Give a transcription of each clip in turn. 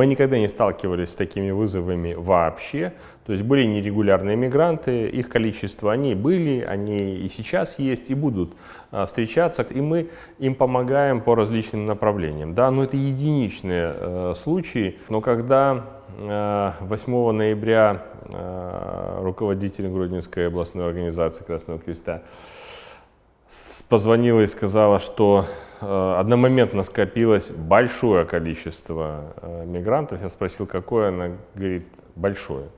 Мы никогда не сталкивались с такими вызовами вообще. То есть были нерегулярные мигранты, их количество, они были, они и сейчас есть, и будут а, встречаться. И мы им помогаем по различным направлениям. Да, но это единичные э, случаи. Но когда 8 э, ноября э, руководитель Гродненской областной организации Красного Креста позвонила и сказала, что э, одномоментно скопилось большое количество э, мигрантов. Я спросил, какое, она говорит, большое.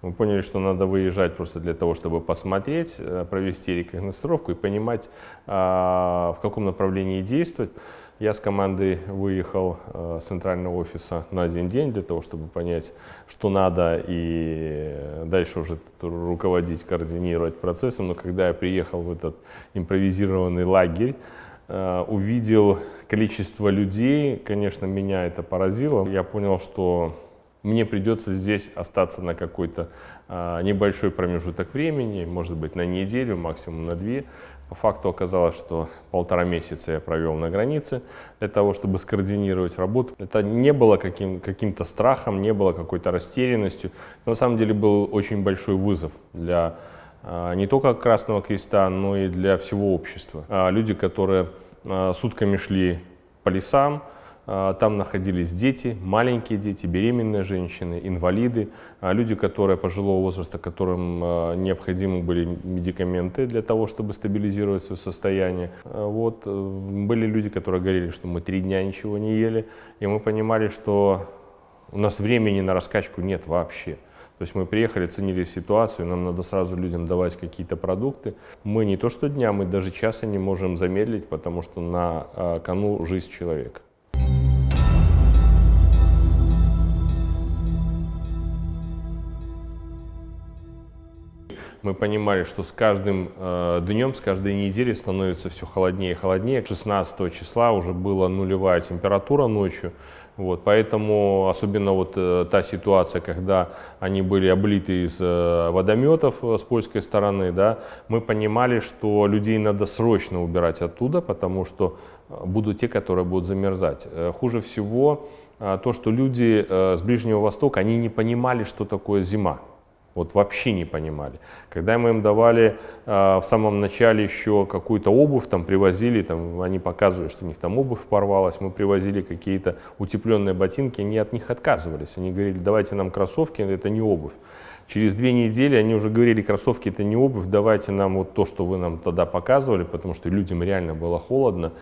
Мы поняли, что надо выезжать просто для того, чтобы посмотреть, э, провести рекогностировку и понимать, а, в каком направлении действовать. Я с командой выехал э, с центрального офиса на один день для того, чтобы понять, что надо, и дальше уже руководить, координировать процессом. Но когда я приехал в этот импровизированный лагерь, э, увидел количество людей, конечно, меня это поразило. Я понял, что мне придется здесь остаться на какой-то а, небольшой промежуток времени, может быть, на неделю, максимум на две. По факту оказалось, что полтора месяца я провел на границе для того, чтобы скоординировать работу. Это не было каким, каким-то страхом, не было какой-то растерянностью. На самом деле был очень большой вызов для а, не только Красного Креста, но и для всего общества. А, люди, которые а, сутками шли по лесам, а, там находились дети, маленькие дети, беременные женщины, инвалиды, а, люди, которые пожилого возраста, которым а, необходимы были медикаменты для того, чтобы стабилизировать свое состояние. Вот. Э, были люди, которые говорили, что мы три дня ничего не ели, и мы понимали, что у нас времени на раскачку нет вообще. То есть мы приехали, ценили ситуацию, нам надо сразу людям давать какие-то продукты. Мы не то что дня, мы даже часа не можем замедлить, потому что на кону жизнь человека. мы понимали, что с каждым э, днем, с каждой неделей становится все холоднее и холоднее. 16 числа уже была нулевая температура ночью. Вот, поэтому особенно вот э, та ситуация, когда они были облиты из э, водометов э, с польской стороны, да, мы понимали, что людей надо срочно убирать оттуда, потому что э, будут те, которые будут замерзать. Э, хуже всего э, то, что люди э, с Ближнего Востока, они не понимали, что такое зима вот вообще не понимали. Когда мы им давали э, в самом начале еще какую-то обувь, там привозили, там, они показывали, что у них там обувь порвалась, мы привозили какие-то утепленные ботинки, они от них отказывались. Они говорили, давайте нам кроссовки, это не обувь. Через две недели они уже говорили, кроссовки это не обувь, давайте нам вот то, что вы нам тогда показывали, потому что людям реально было холодно.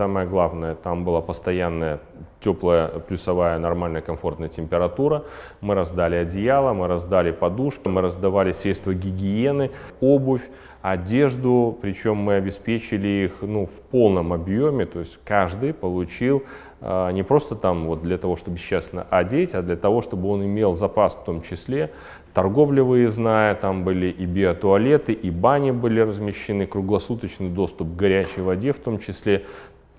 Самое главное, там была постоянная теплая, плюсовая, нормальная, комфортная температура. Мы раздали одеяло, мы раздали подушки, мы раздавали средства гигиены, обувь, одежду. Причем мы обеспечили их ну, в полном объеме, то есть каждый получил э, не просто там вот для того, чтобы честно одеть, а для того, чтобы он имел запас в том числе. Торговля выездная, там были и биотуалеты, и бани были размещены, круглосуточный доступ к горячей воде в том числе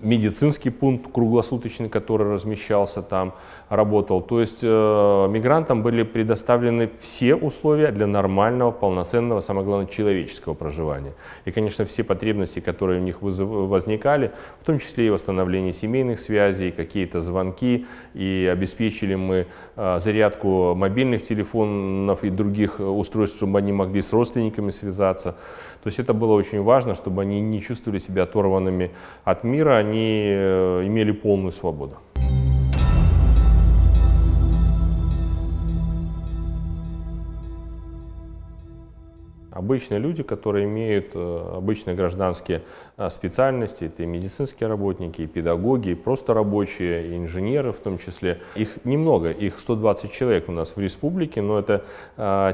медицинский пункт круглосуточный, который размещался там, работал. То есть э, мигрантам были предоставлены все условия для нормального, полноценного, самое главное, человеческого проживания. И, конечно, все потребности, которые у них вызов, возникали, в том числе и восстановление семейных связей, какие-то звонки, и обеспечили мы э, зарядку мобильных телефонов и других устройств, чтобы они могли с родственниками связаться. То есть это было очень важно, чтобы они не чувствовали себя оторванными от мира, они э, имели полную свободу. Обычные люди, которые имеют э, обычные гражданские э, специальности, это и медицинские работники, и педагоги, и просто рабочие, и инженеры в том числе. Их немного, их 120 человек у нас в республике, но это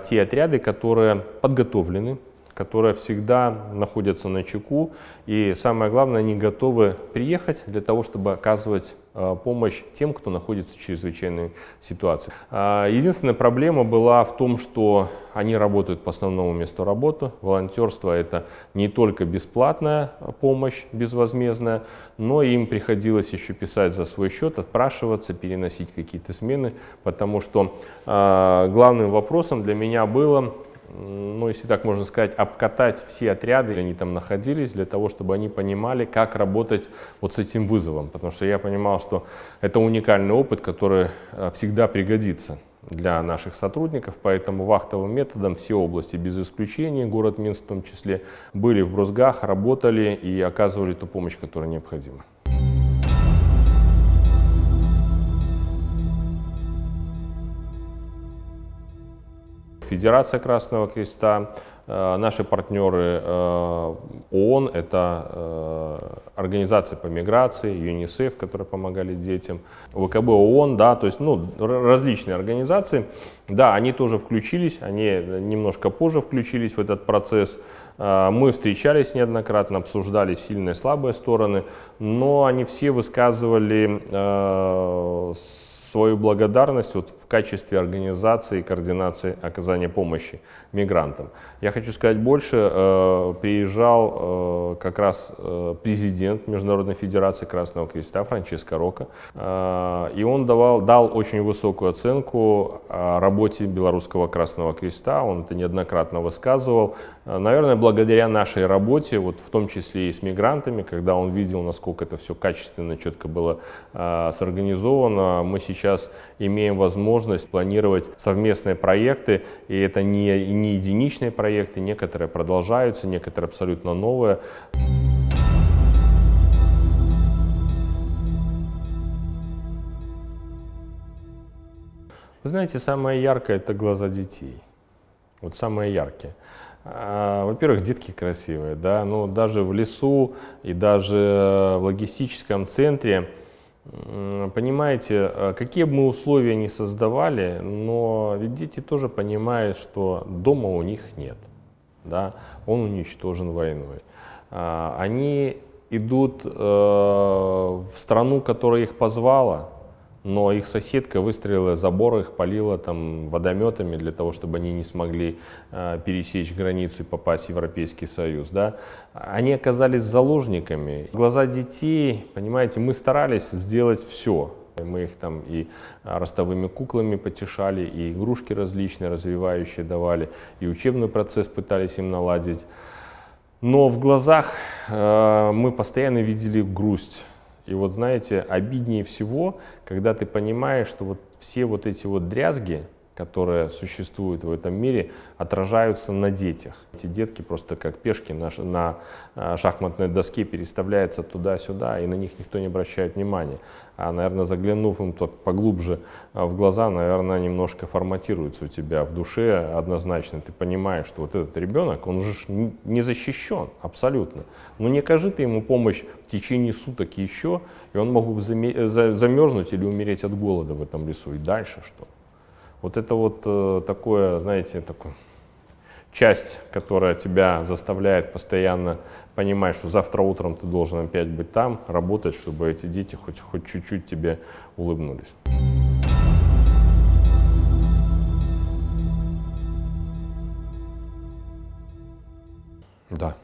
те отряды, которые подготовлены, которые всегда находятся на чеку и, самое главное, они готовы приехать для того, чтобы оказывать э, помощь тем, кто находится в чрезвычайной ситуации. А, единственная проблема была в том, что они работают по основному месту работы. Волонтерство – это не только бесплатная помощь, безвозмездная, но им приходилось еще писать за свой счет, отпрашиваться, переносить какие-то смены, потому что а, главным вопросом для меня было, ну, если так можно сказать, обкатать все отряды, они там находились, для того, чтобы они понимали, как работать вот с этим вызовом. Потому что я понимал, что это уникальный опыт, который э, всегда пригодится для наших сотрудников, поэтому вахтовым методом все области, без исключения, город Минск в том числе, были в Брузгах, работали и оказывали ту помощь, которая необходима. Федерация Красного Креста, э, наши партнеры э, ООН, это э, организации по миграции, ЮНИСЕФ, которые помогали детям, ВКБ ООН, да, то есть ну, различные организации, да, они тоже включились, они немножко позже включились в этот процесс. Мы встречались неоднократно, обсуждали сильные и слабые стороны, но они все высказывали свою благодарность вот в качестве организации и координации оказания помощи мигрантам. Я хочу сказать больше, э, приезжал э, как раз э, президент Международной Федерации Красного Креста Франческо Рока. Э, и он давал, дал очень высокую оценку э, работе Белорусского Красного Креста. Он это неоднократно высказывал. Наверное, благодаря нашей работе, вот в том числе и с мигрантами, когда он видел, насколько это все качественно, четко было сорганизовано, мы сейчас имеем возможность планировать совместные проекты. И это не, не единичные проекты, некоторые продолжаются, некоторые абсолютно новые. Вы знаете, самое яркое – это глаза детей. Вот самые яркие. А, во-первых, детки красивые, да, но ну, даже в лесу и даже в логистическом центре, понимаете, а, какие бы мы условия ни создавали, но ведь дети тоже понимают, что дома у них нет, да, он уничтожен войной. А, они идут э, в страну, которая их позвала, но их соседка выстрелила забор, их полила там водометами для того, чтобы они не смогли э, пересечь границу и попасть в Европейский Союз. Да? Они оказались заложниками. Глаза детей, понимаете, мы старались сделать все. Мы их там и ростовыми куклами потешали, и игрушки различные, развивающие давали, и учебный процесс пытались им наладить. Но в глазах э, мы постоянно видели грусть. И вот знаете, обиднее всего, когда ты понимаешь, что вот все вот эти вот дрязги, которые существуют в этом мире, отражаются на детях. Эти детки просто как пешки на, на э, шахматной доске переставляются туда-сюда, и на них никто не обращает внимания. А, наверное, заглянув им так поглубже э, в глаза, наверное, немножко форматируется у тебя в душе однозначно. Ты понимаешь, что вот этот ребенок, он же не защищен абсолютно. Но ну, не кажи ты ему помощь в течение суток еще, и он мог бы э, замерзнуть или умереть от голода в этом лесу. И дальше что? Вот это вот э, такое, знаете, такое часть, которая тебя заставляет постоянно понимать, что завтра утром ты должен опять быть там, работать, чтобы эти дети хоть, хоть чуть-чуть тебе улыбнулись. Да,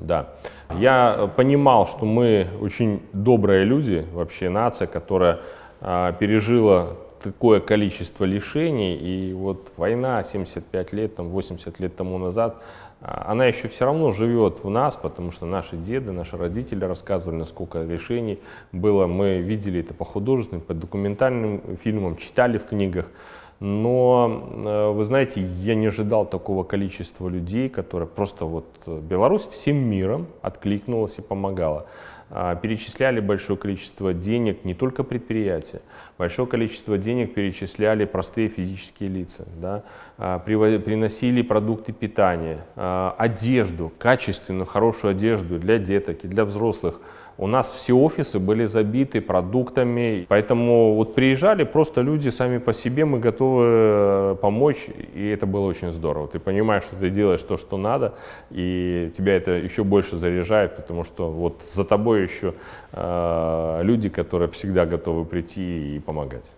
да. Я понимал, что мы очень добрые люди, вообще нация, которая э, пережила такое количество лишений, и вот война 75 лет, там, 80 лет тому назад, а, она еще все равно живет в нас, потому что наши деды, наши родители рассказывали, насколько лишений было. Мы видели это по художественным, по документальным фильмам, читали в книгах. Но, э, вы знаете, я не ожидал такого количества людей, которые просто вот э, Беларусь всем миром откликнулась и помогала. А, перечисляли большое количество денег не только предприятия, большое количество денег перечисляли простые физические лица, да, а, приносили продукты питания, а, одежду, качественную, хорошую одежду для деток и для взрослых – у нас все офисы были забиты продуктами, поэтому вот приезжали просто люди сами по себе, мы готовы э, помочь, и это было очень здорово. Ты понимаешь, что ты делаешь то, что надо, и тебя это еще больше заряжает, потому что вот за тобой еще э, люди, которые всегда готовы прийти и помогать.